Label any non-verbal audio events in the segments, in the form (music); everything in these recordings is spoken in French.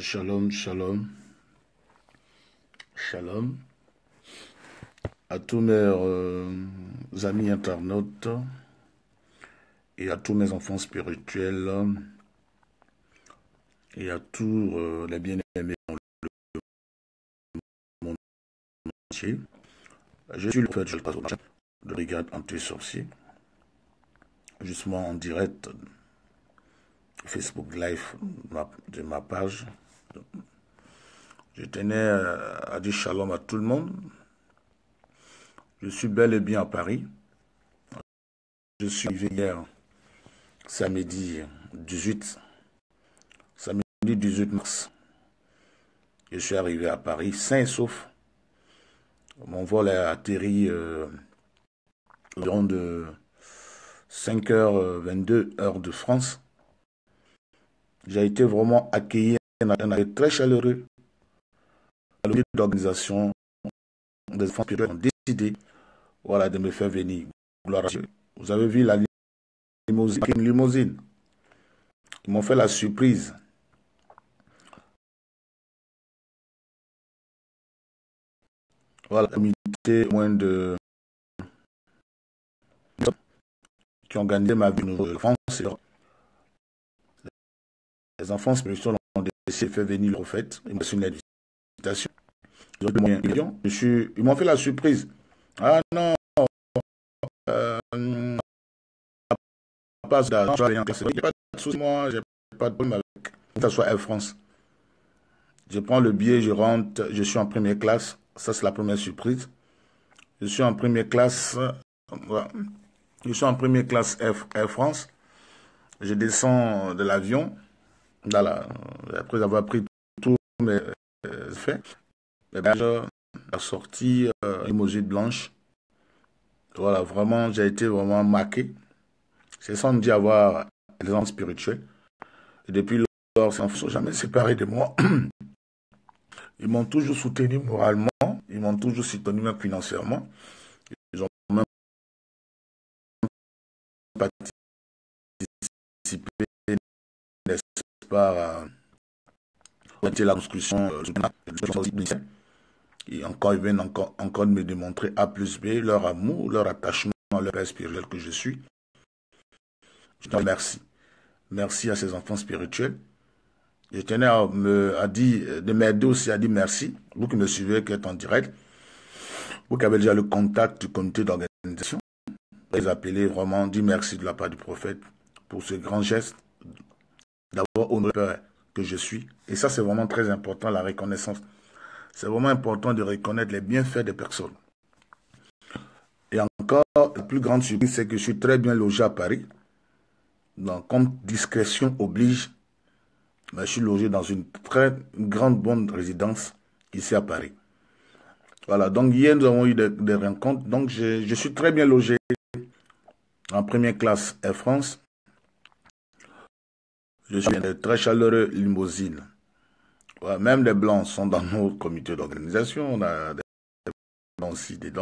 Shalom, shalom. Shalom. À tous mes euh, amis internautes et à tous mes enfants spirituels et à tous euh, les bien-aimés dans le monde entier. Je suis le prophète de brigade sorcier justement en direct Facebook Live de ma page. Je tenais euh, à dire shalom à tout le monde. Je suis bel et bien à Paris. Je suis arrivé hier, samedi 18, samedi 18 mars. Je suis arrivé à Paris, sain et sauf. Mon vol a atterri euh, environ de 5h22 euh, heures de France. J'ai été vraiment accueilli un accueil très chaleureux. Le d'organisation des enfants ont décidé voilà, de me faire venir. Gloire Vous avez vu la limousine, une limousine. Ils m'ont fait la surprise. Voilà, communauté moins de qui ont gagné ma vie, nos France les enfants se ont décidé de faire venir le prophète. Ils m'ont fait une suis Ils m'ont fait la surprise. Ah non, euh, pas d'argent, pas de souci, moi, j'ai pas de problème avec. Ça soit Air France. Je prends le billet, je rentre, je suis en première classe. Ça, c'est la première surprise. Je suis en première classe. Euh, je suis en première classe Air France. Je descends de l'avion. Après avoir pris tous mes euh, faits, ben genre la sortie, euh, blanche. Voilà, vraiment, j'ai été vraiment marqué. C'est sans dire avoir des gens spirituels. depuis lors, ils ne sont jamais séparés de moi. (clears throat) Ils m'ont toujours soutenu moralement, ils m'ont toujours soutenu même financièrement. Ils ont même participé, euh, à la construction euh, et encore, ils viennent encore, encore me démontrer A plus B leur amour, leur attachement, leur père spirituel que je suis. Je te remercie. Merci à ces enfants spirituels. Je tenais à, me, dire, de m'aider aussi à dire merci. Vous qui me suivez, qui êtes en direct, vous qui avez déjà le contact du comité d'organisation, les appeler vraiment, dit merci de la part du prophète pour ce grand geste d'avoir honoré que je suis. Et ça, c'est vraiment très important, la reconnaissance. C'est vraiment important de reconnaître les bienfaits des personnes. Et encore, la plus grande surprise, c'est que je suis très bien logé à Paris. Donc, comme discrétion oblige, je suis logé dans une très grande bonne résidence ici à Paris. Voilà, donc hier, nous avons eu des, rencontres. Donc, je, je suis très bien logé en première classe Air France. Je suis un très chaleureux limousine. même les blancs sont dans nos comités d'organisation. On a des blancs aussi dedans.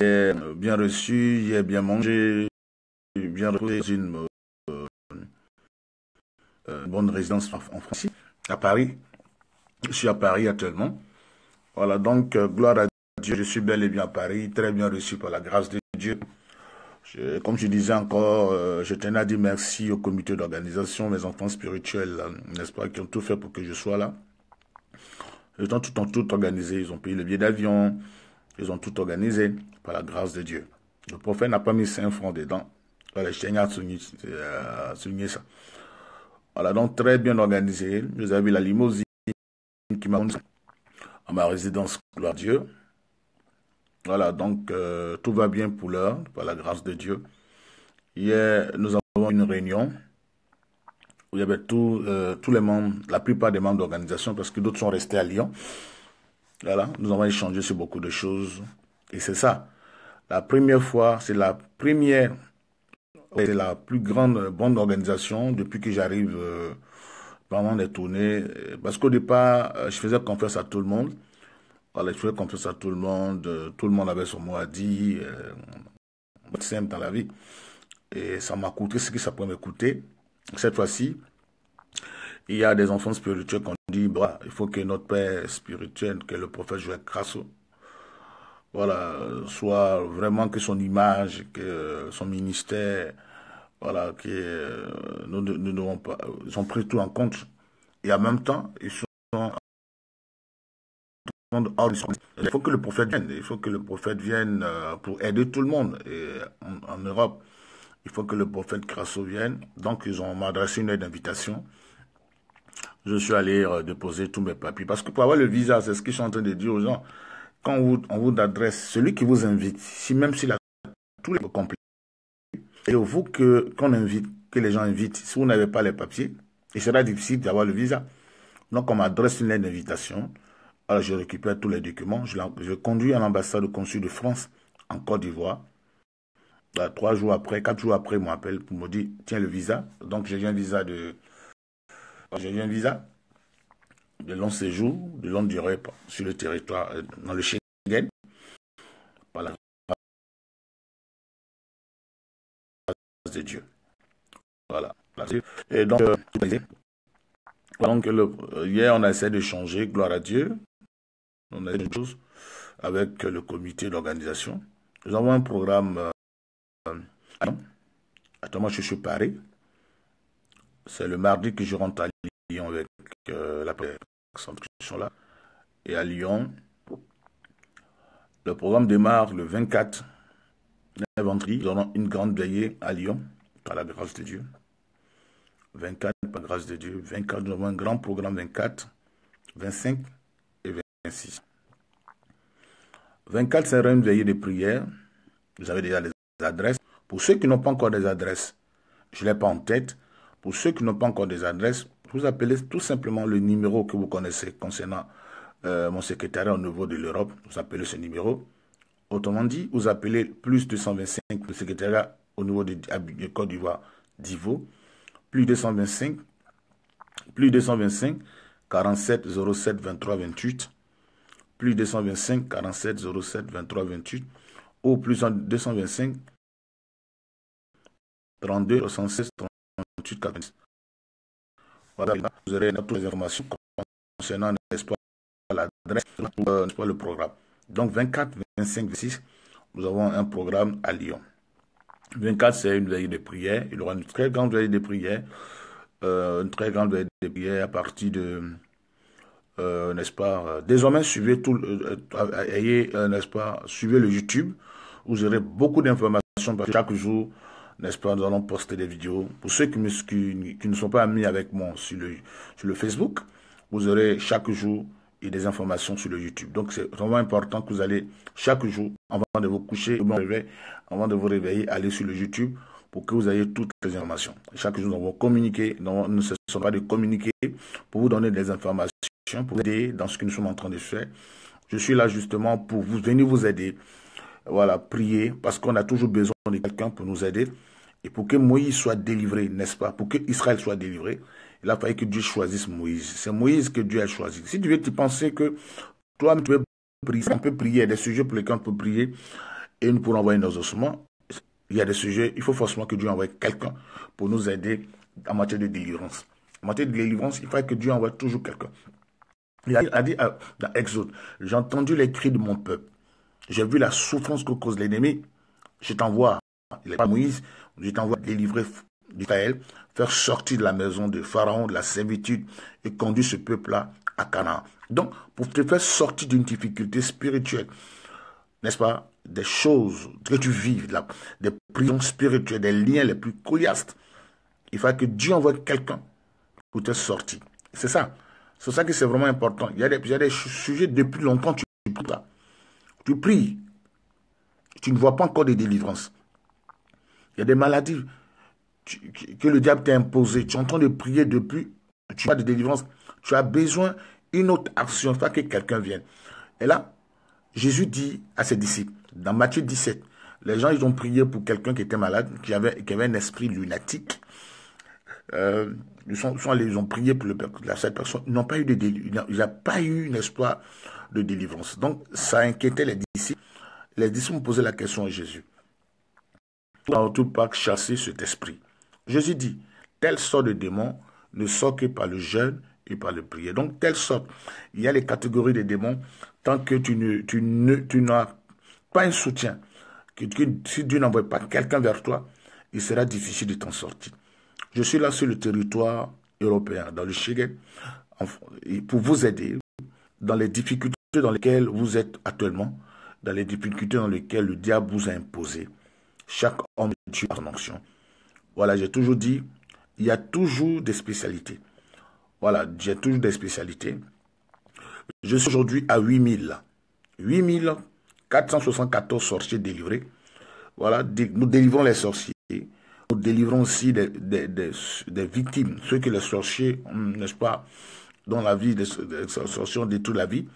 Euh, bien reçu, bien mangé, bien retrouvé une, une, euh, euh, bonne résidence en France, à Paris. Je suis à Paris actuellement. Voilà, donc gloire à Dieu, je suis bel et bien à Paris, très bien reçu par la grâce de Dieu comme je disais encore, euh, je tenais à dire merci au comité d'organisation, mes enfants spirituels, euh, n'est-ce pas, qui ont tout fait pour que je sois là. Ils ont tout, ont tout organisé, ils ont payé le billet d'avion, ils ont tout organisé, par la grâce de Dieu. Le prophète n'a pas mis 5 francs dedans. Voilà, je tiens à souligner, euh, ça. Voilà, donc très bien organisé. Vous avez la limousine qui m'a à ma résidence, gloire Dieu. Voilà, donc euh, tout va bien pour l'heure, par la grâce de Dieu. Hier, nous avons eu une réunion où il y avait tout, euh, tous les membres, la plupart des membres d'organisation, parce que d'autres sont restés à Lyon. Voilà, nous avons échangé sur beaucoup de choses. Et c'est ça. La première fois, c'est la première, c'est la plus grande euh, bande d'organisation depuis que j'arrive euh, pendant les tournées. Parce qu'au départ, je faisais confiance à tout le monde. Voilà, je voulais confiance à tout le monde, euh, tout le monde avait son mot à dire, c'est euh, simple dans la vie. Et ça m'a coûté ce que ça pouvait m'écouter Cette fois-ci, il y a des enfants spirituels qui ont dit, bah, il faut que notre Père spirituel, que le prophète Joël Crasso, voilà, soit vraiment que son image, que son ministère, voilà, que euh, nous pas, ils ont pris tout en compte. Et en même temps, ils, il faut que le prophète vienne. Il faut que le prophète vienne euh, pour aider tout le monde et en, Europe. Il faut que le prophète Crasso vienne. Donc, ils ont adressé une lettre d'invitation. Je suis allé euh, déposer tous mes papiers. Parce que pour avoir le visa, c'est ce que je suis en train de dire aux gens. Quand on vous adresse, celui qui vous invite, si même s'il a tous les complets, et vous que qu'on invite, que les gens invitent, si vous n'avez pas les papiers, il sera difficile d'avoir le visa. Donc, on m'adresse une lettre d'invitation alors je récupère tous les documents, je, conduis à l'ambassade consul de France en Côte d'Ivoire. Trois jours après, quatre jours après, il m'appelle pour me dire tiens le visa. Donc j'ai eu un visa de j'ai un visa de long séjour, de longue durée sur le territoire, euh, dans le Schengen. Par la grâce de Dieu. Voilà. Et donc, euh, donc hier, on a essayé de changer, gloire à Dieu. On a une chose avec le comité d'organisation. Nous avons un programme euh, à Attends, moi je suis Paris. C'est le mardi que je rentre à Lyon avec euh, la sont là. Et à Lyon, le programme démarre le 24 novembre. Nous aurons une grande veillée à Lyon, par la grâce de Dieu. 24, par la grâce de Dieu. 24, nous avons un grand programme 24, 25, ainsi. 24, c'est une de prière. Vous avez déjà les adresses. Pour ceux qui n'ont pas encore des adresses, je ne l'ai pas en tête. Pour ceux qui n'ont pas encore des adresses, vous appelez tout simplement le numéro que vous connaissez concernant euh, mon secrétariat au niveau de l'Europe. Vous appelez ce numéro. Autrement dit, vous appelez plus 225 le secrétariat au niveau de, Côte d'Ivoire d'Ivo. Plus 225, plus 225, 47 07 23 28 plus 225 47 07 23 28 ou plus 225 32 76 38 40 Voilà, vous aurez toutes les informations concernant, n'est-ce pas, l'adresse, nest pas, le programme. Donc 24, 25, 26, nous avons un programme à Lyon. 24, c'est une veille de prière. Il y aura une très grande veille de prière. Euh, une très grande veille de prière à partir de euh, n'est-ce pas, euh, désormais suivez tout, euh, ayez, n'est-ce pas, suivez le YouTube. Vous aurez beaucoup d'informations parce que chaque jour, n'est-ce pas, nous allons poster des vidéos. Pour ceux qui, ne sont pas amis avec moi sur le, sur le Facebook, vous aurez chaque jour et des informations sur le YouTube. Donc c'est vraiment important que vous allez chaque jour, avant de vous coucher, avant de vous réveiller, aller sur le YouTube pour que vous ayez toutes les informations. Chaque jour, nous allons communiquer nous ne cessons pas de communiquer pour vous donner des informations pour aider dans ce que nous sommes en train de faire. Je suis là justement pour vous venir vous aider. Voilà, prier, parce qu'on a toujours besoin de quelqu'un pour nous aider. Et pour que Moïse soit délivré, n'est-ce pas Pour que Israël soit délivré, il a fallu que Dieu choisisse Moïse. C'est Moïse que Dieu a choisi. Si tu veux, tu pensais que toi, tu peux prier, on peut prier, il y a des sujets pour lesquels on peut prier et nous pourrons envoyer nos ossements. Il y a des sujets, il faut forcément que Dieu envoie quelqu'un pour nous aider en matière de délivrance. En matière de délivrance, il faut que Dieu envoie toujours quelqu'un. Il a dit euh, dans Exode, j'ai entendu les cris de mon peuple. J'ai vu la souffrance que cause l'ennemi. Je t'envoie, il n'est pas Moïse, je t'envoie délivrer d'Israël, faire sortir de la maison de Pharaon, de la servitude, et conduire ce peuple-là à Canaan. Donc, pour te faire sortir d'une difficulté spirituelle, n'est-ce pas, des choses que tu vis, des prisons spirituelles, des liens les plus coliastes, il faut que Dieu envoie quelqu'un pour te sortir. C'est ça. C'est ça que c'est vraiment important. Il y a des, y des sujets depuis longtemps, tu pries pas. Tu pries. Tu ne vois pas encore des délivrances. Il y a des maladies que le diable t'a imposées. Tu train de prier depuis, tu as de délivrance. Tu as besoin d'une autre action, pas que quelqu'un vienne. Et là, Jésus dit à ses disciples, dans Matthieu 17, les gens, ils ont prié pour quelqu'un qui était malade, qui avait, qui avait un esprit lunatique. Euh, ils ont prié pour le, la, cette personne, ils n'ont pas eu de ils n'ont pas eu, d'espoir espoir de délivrance. Donc, ça inquiétait les disciples. Les disciples ont posé la question à Jésus. En tout pas chasser cet esprit. Jésus dit, tel sort de démon ne sort que par le jeûne et par le prier Donc, tel sort, il y a les catégories des démons, tant que tu ne, tu n'as pas un soutien, que, si Dieu n'envoie pas quelqu'un vers toi, il sera difficile de t'en sortir. Je suis là sur le territoire européen, dans le Schengen, pour vous aider dans les difficultés dans lesquelles vous êtes actuellement, dans les difficultés dans lesquelles le diable vous a imposé. Chaque homme tue par son Voilà, j'ai toujours dit, il y a toujours des spécialités. Voilà, j'ai toujours des spécialités. Je suis aujourd'hui à 8000. 8474 sorciers délivrés. Voilà, nous délivrons les sorciers délivrons aussi des, victimes, ceux que les sorciers, n'est-ce pas, dans la vie, des sorciers ont détruit la vie.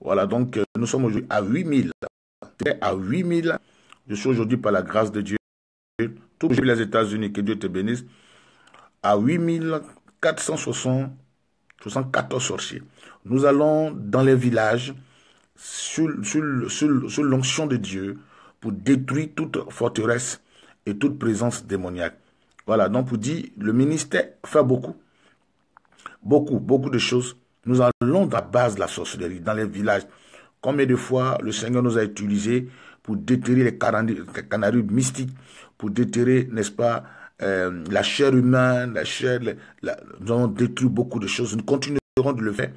Voilà, donc euh, nous sommes aujourd'hui à 8000. À 8000, je suis aujourd'hui par la grâce de Dieu, tous les États-Unis, que Dieu te bénisse, à 8474 sorciers. Nous allons dans les villages, sur, sur l'onction de Dieu, pour détruire toute forteresse et toute présence démoniaque. Voilà, donc pour dire, le ministère fait beaucoup. Beaucoup, beaucoup de choses. Nous allons dans la base de la sorcellerie, dans les villages. Combien de fois le Seigneur nous a utilisés pour déterrer les canaries mystiques, pour déterrer, n'est-ce pas, euh, la chair humaine, la chair... nous avons détruit beaucoup de choses. Nous continuerons de le faire.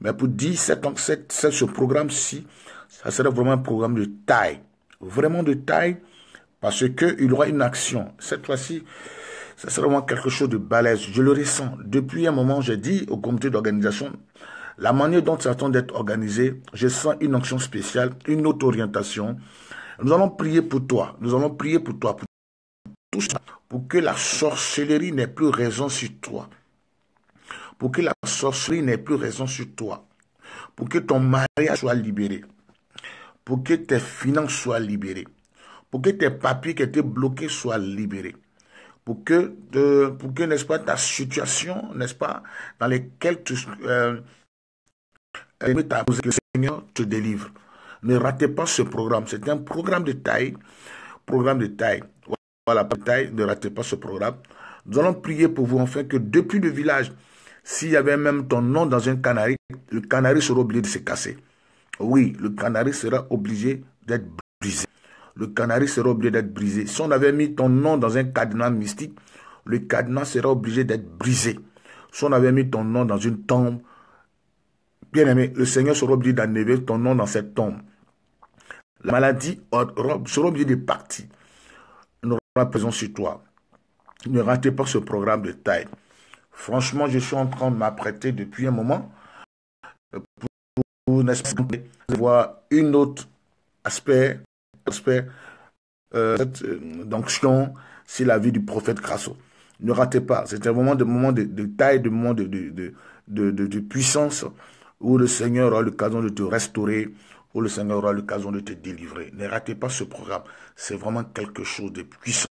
Mais pour dire, ce programme-ci, ça serait vraiment un programme de taille. Vraiment de taille parce qu'il aura une action. Cette fois-ci, ça sera vraiment quelque chose de balèze. Je le ressens. Depuis un moment, j'ai dit au comité d'organisation, la manière dont ça attends d'être organisé, je sens une action spéciale, une autre orientation. Nous allons prier pour toi. Nous allons prier pour toi, pour tout ça, pour que la sorcellerie n'ait plus raison sur toi. Pour que la sorcellerie n'ait plus raison sur toi. Pour que ton mariage soit libéré. Pour que tes finances soient libérées pour que tes papiers qui étaient bloqués soient libérés. Pour que, pour que n'est-ce pas, ta situation, n'est-ce pas, dans laquelle tu euh, euh as que le Seigneur te délivre. Ne ratez pas ce programme. C'est un programme de taille. Programme de taille. Voilà, taille, ne ratez pas ce programme. Nous allons prier pour vous, enfin, que depuis le village, s'il y avait même ton nom dans un canari, le canari sera obligé de se casser. Oui, le canari sera obligé d'être brisé le canari sera obligé d'être brisé. Si on avait mis ton nom dans un cadenas mystique, le cadenas sera obligé d'être brisé. Si on avait mis ton nom dans une tombe, bien aimé, le Seigneur sera obligé d'enlever ton nom dans cette tombe. La maladie sera obligée de partir. Nous aura présent sur toi. Ne ratez pas ce programme de taille. Franchement, je suis en train de m'apprêter depuis un moment pour, euh, vous pour, pour voir une autre aspect aspect Euh, c'est euh, la vie du prophète Grasso. Ne ratez pas. C'est un moment de, de, taille, de de, de, de, puissance où le Seigneur aura l'occasion de te restaurer, où le Seigneur aura l'occasion de te délivrer. Ne ratez pas ce programme. C'est vraiment quelque chose de puissant.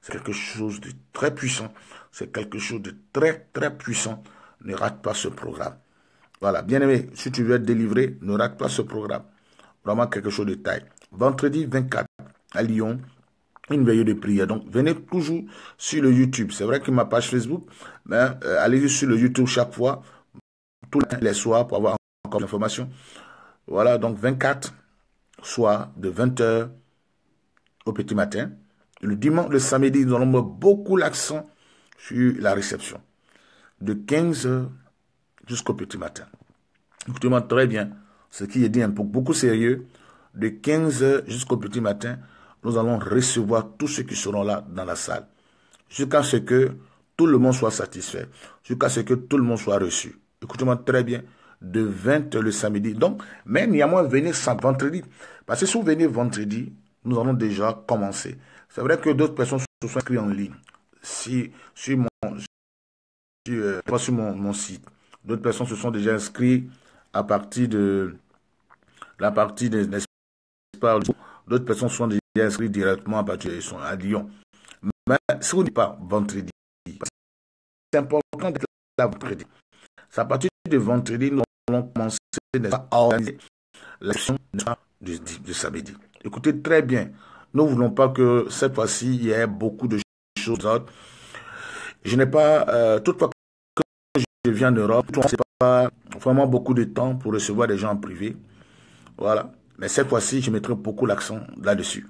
C'est quelque chose de très puissant. C'est quelque chose de très, très puissant. Ne rate pas ce programme. Voilà, bien aimé, si tu veux être délivré, ne rate pas ce programme. Vraiment quelque chose de taille vendredi 24 à Lyon, une veille de prière. Donc, venez toujours sur le YouTube. C'est vrai que ma page Facebook, Mais hein, euh, allez sur le YouTube chaque fois, tous les soirs, pour avoir encore l'information. Voilà, donc 24, soirs de 20h au petit matin. Le dimanche, le samedi, nous allons mettre beaucoup l'accent sur la réception. De 15h jusqu'au petit matin. Écoutez-moi très bien. Ce qui est dit un hein, peu beaucoup sérieux de 15h jusqu'au petit matin, nous allons recevoir tous ceux qui seront là dans la salle. Jusqu'à ce que tout le monde soit satisfait. Jusqu'à ce que tout le monde soit reçu. Écoutez-moi très bien. De 20 le samedi. Donc, même il mais moins venir venir vendredi. Parce que si vous venez vendredi, nous allons déjà commencer. C'est vrai que d'autres personnes se sont inscrites en ligne. Si, sur mon, pas sur euh, mon, site. D'autres personnes se sont déjà inscrites à partir de la partie des D'autres personnes sont déjà inscrites directement à partir de à Lyon. Mais si n'est pas vendredi, c'est important d'être là vendredi. C'est à partir de vendredi, nous allons commencer à organiser l'action du, samedi. Écoutez très bien. Nous ne voulons pas que cette fois-ci, il y ait beaucoup de choses autres. Je n'ai pas, euh, toutefois que je viens d'Europe, je n'ai pas vraiment beaucoup de temps pour recevoir des gens privés. Voilà. Mais cette fois-ci, je mettrai beaucoup l'accent là-dessus.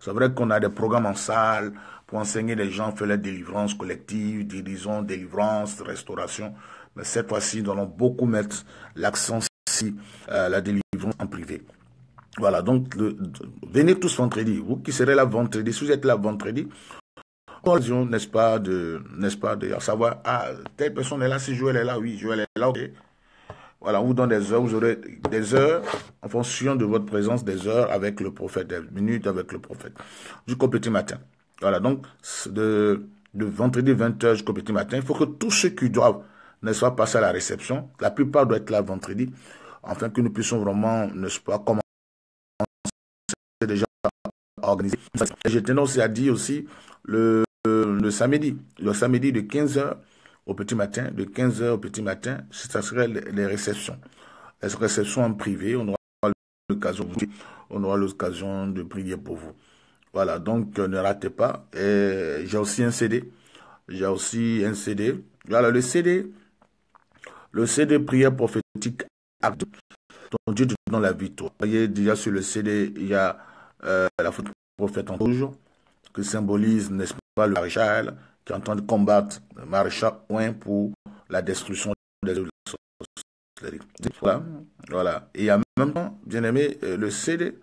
C'est vrai qu'on a des programmes en salle pour enseigner les gens à faire la délivrance collective, disons délivrance, restauration. Mais cette fois-ci, nous allons beaucoup mettre l'accent sur euh, la délivrance en privé. Voilà, donc venez tous vendredi. Vous qui serez là vendredi, si vous êtes là vendredi, n'est-ce pas, de, n'est-ce pas, de savoir, ah, telle personne est là, si Joël est là, oui, Joël est là, ok. Voilà, on vous donne des heures, vous aurez des heures en fonction de votre présence, des heures avec le prophète, des minutes avec le prophète, du petit matin. Voilà, donc de, de vendredi 20h jusqu'au petit matin, il faut que tous ceux qui doivent ne soient pas à la réception, la plupart doivent être là vendredi, afin que nous puissions vraiment, n'est-ce pas, commencer déjà à organiser. Je aussi à dire aussi le, le samedi, le samedi de 15h au petit matin, de 15h au petit matin, ça serait les réceptions. Les réceptions en privé, on aura l'occasion on aura l'occasion de prier pour vous. Voilà, donc euh, ne ratez pas. J'ai aussi un CD. J'ai aussi un CD. Voilà, le CD, le CD prière prophétique acte. Dieu dans la victoire. Vous voyez, déjà sur le CD, il y a euh, la photo du prophète en rouge, que symbolise, n'est-ce pas, le maréchal, qui est en train de combattre maréchal Ouin pour la destruction des voilà. Et en même temps, bien aimé, euh, le CD,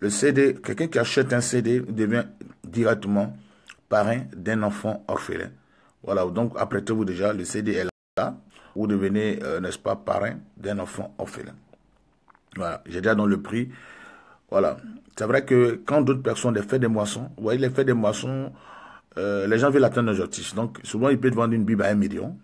le CD, quelqu'un qui achète un CD devient directement parrain d'un enfant orphelin. Voilà, donc apprêtez-vous déjà, le CD est là. Vous devenez, euh, n'est-ce pas, parrain d'un enfant orphelin. Voilà, j'ai déjà dans le prix. Voilà. C'est vrai que quand d'autres personnes les faits des moissons, vous voyez, les faits des moissons, euh, les gens veulent atteindre nos objectifs. Donc, souvent, ils peuvent vendre une Bible à un million.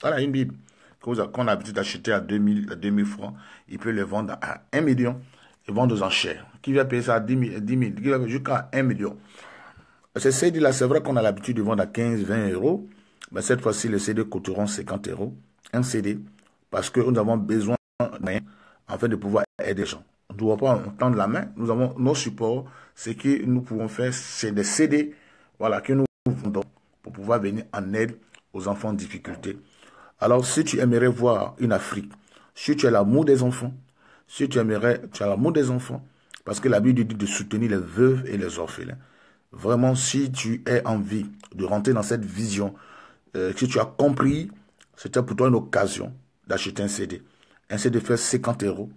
Voilà, une Bible qu'on a l'habitude d'acheter à 2000, 2000 francs, ils peuvent le vendre à 1 million et vendre aux enchères. Qui va payer ça à 10 000, 10 jusqu'à 1 million. ces CD-là, c'est vrai qu'on a l'habitude de vendre à 15, 20 euros. Mais cette fois-ci, les CD coûteront 50 euros. Un CD. Parce que nous avons besoin de moyens afin de pouvoir aider les gens. Nous ne doit pas tendre la main. Nous avons nos supports. Ce que nous pouvons faire, c'est des CD. Voilà, que nous pour pouvoir venir en aide aux enfants en difficulté. Alors, si tu aimerais voir une Afrique, si tu as l'amour des enfants, si tu aimerais, tu as l'amour des enfants, parce que la Bible dit de soutenir les veuves et les orphelins. Vraiment, si tu as envie de rentrer dans cette vision, si euh, tu as compris, c'était pour toi une occasion d'acheter un CD. Un CD fait 50 euros.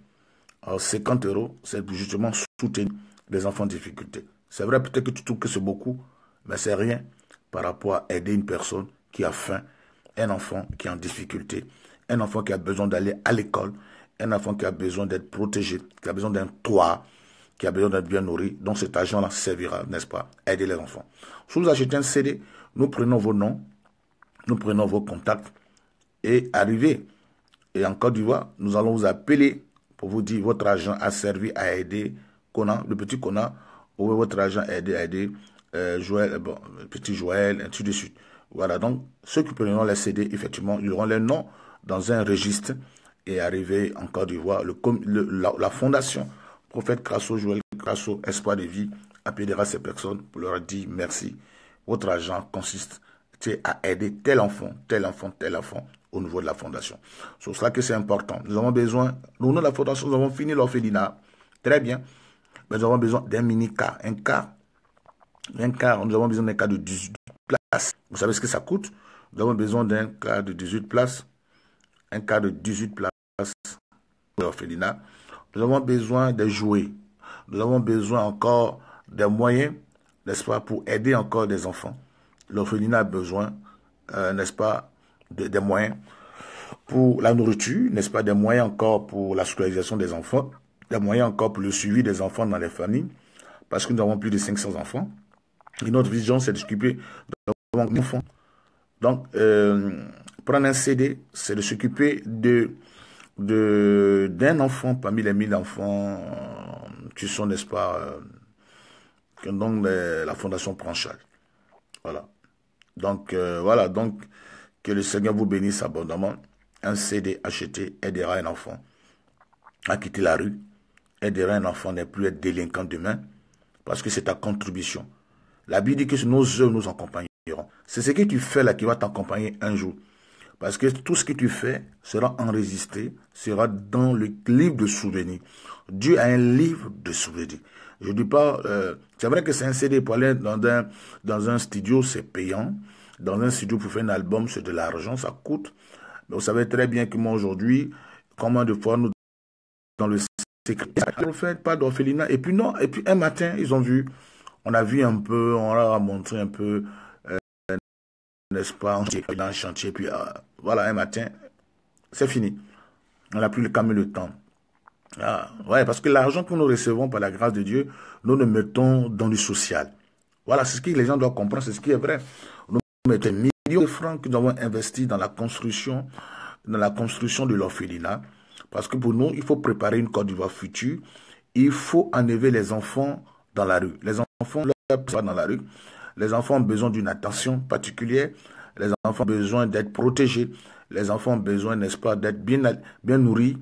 Alors, 50 euros, c'est justement soutenir les enfants en difficulté. C'est vrai, peut-être que tu trouves que c'est beaucoup, mais c'est rien par rapport à aider une personne qui a faim, un enfant qui est en difficulté, un enfant qui a besoin d'aller à l'école, un enfant qui a besoin d'être protégé, qui a besoin d'un toit, qui a besoin d'être bien nourri. Donc cet agent là servira, n'est-ce pas, aider les enfants. Si vous achetez un CD, nous prenons vos noms, nous prenons vos contacts et arrivez. Et en Côte d'Ivoire, nous allons vous appeler pour vous dire votre agent a servi à aider Conan, le petit Conan, ou votre agent a aidé à aider euh, Joël, bon, petit Joël, ainsi de suite. Voilà, donc ceux qui prennent la CD, effectivement, ils auront le nom dans un registre et arriver en Côte d'Ivoire, le, la, fondation Prophète Crasso, Joël Crasso, Espoir de vie, appellera ces personnes pour leur dire merci. Votre argent consiste à aider tel enfant, tel enfant, tel enfant au niveau de la fondation. C'est cela que c'est important. Nous avons besoin, nous, nous, la fondation, nous avons fini l'orphelinat. Très bien. Mais nous avons besoin d'un mini-cas, un cas nous avons besoin d'un cas de 18 places. Vous savez ce que ça coûte Nous avons besoin d'un cas de 18 places. Un cas de 18 places pour l'orphelinat. Nous avons besoin de jouets. Nous avons besoin encore des moyens, n'est-ce pas, pour aider encore des enfants. L'orphelinat a besoin, euh, n'est-ce pas, des moyens pour la nourriture, n'est-ce pas, des moyens encore pour la scolarisation des enfants, des moyens encore pour le suivi des enfants dans les familles, parce que nous avons plus de 500 enfants. Une autre vision, euh, c'est de s'occuper de enfant. Donc, prendre un CD, c'est de s'occuper de d'un enfant parmi les mille enfants euh, qui sont, n'est-ce pas, euh, que donc la fondation prend charge. Voilà. Donc, voilà. Donc, que le Seigneur vous bénisse abondamment. Un CD acheté aidera un enfant à quitter la rue, aidera un enfant à ne plus être délinquant demain, parce que c'est ta contribution. La Bible dit que nos œuvres nous accompagneront. C'est ce que tu fais là qui va t'accompagner un jour. Parce que tout ce que tu fais sera enregistré, sera dans le livre de souvenirs. Dieu a un livre de souvenirs. Je dis pas, euh, c'est vrai que c'est un CD pour aller dans un, dans un studio, c'est payant. Dans un studio pour faire un album, c'est de l'argent, ça coûte. Mais vous savez très bien que moi aujourd'hui, comment de fois nous dans le secret, pas d'orphelinat. Et puis non, et puis un matin, ils ont vu on a vu un peu, on a montré un peu, euh, n'est-ce pas, dans un chantier, puis euh, voilà, un matin, c'est fini. On n'a plus le camé le temps. Ah, ouais, parce que l'argent que nous recevons par la grâce de Dieu, nous le mettons dans le social. Voilà, c'est ce que les gens doivent comprendre, c'est ce qui est vrai. Nous mettons des millions de francs que nous avons investis dans la construction, dans la construction de l'orphelinat. Parce que pour nous, il faut préparer une Côte d'Ivoire future. Il faut enlever les enfants dans la rue. Les enfants dans la rue. Les enfants ont besoin d'une attention particulière. Les enfants ont besoin d'être protégés. Les enfants ont besoin, n'est-ce pas, d'être bien, nourris.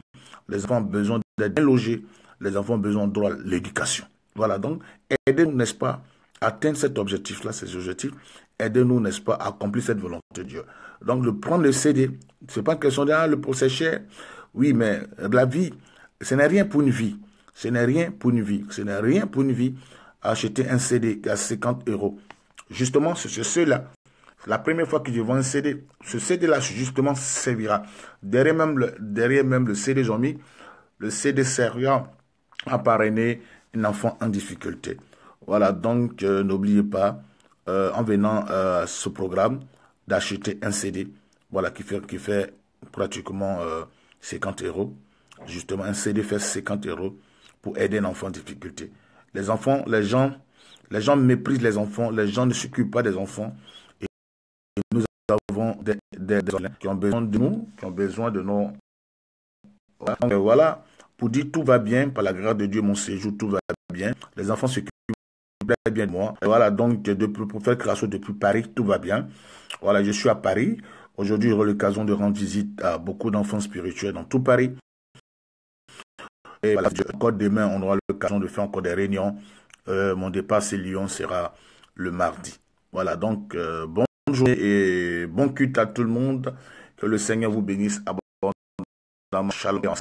Les enfants ont besoin d'être bien logés. Les enfants ont besoin de droit l'éducation. Voilà, donc, aidez-nous, n'est-ce pas, à atteindre cet objectif-là, ces objectifs. Aidez-nous, n'est-ce pas, à accomplir cette volonté de Dieu. Donc, le prendre le CD, c'est pas une question de, ah, le procès cher. Oui, mais la vie, ce n'est rien pour une vie. Ce n'est rien pour une vie. Ce n'est rien pour une vie acheter un CD à 50 euros. Justement, c'est ceci-là. La première fois que je vends un CD, ce CD-là, justement, servira. Derrière même le, derrière même le CD, j'ai mis, le CD servira à parrainer un enfant en difficulté. Voilà, donc euh, n'oubliez pas, euh, en venant euh, à ce programme, d'acheter un CD, voilà, qui qui fait pratiquement 50 euros. Justement, un CD fait 50 euros pour aider un enfant en difficulté. Les enfants, les gens, les gens méprisent les enfants, les gens ne s'occupent pas des enfants. Et nous avons des, des, qui ont besoin de nous, qui ont besoin de nos... Voilà, pour dire tout va bien, par la grâce de Dieu, mon séjour, tout va bien. Les enfants s'occupent bien de moi. voilà, donc, depuis, pour faire Crasso depuis Paris, tout va bien. Voilà, je suis à Paris. Aujourd'hui, j'aurai l'occasion de rendre visite à beaucoup d'enfants spirituels dans tout Paris encore demain, on aura l'occasion de faire encore des réunions. Euh, mon départ, c'est Lyon, sera le mardi. Voilà, donc bonjour euh, bonne et bon culte à tout le monde. Que le Seigneur vous bénisse abondamment. Shalom.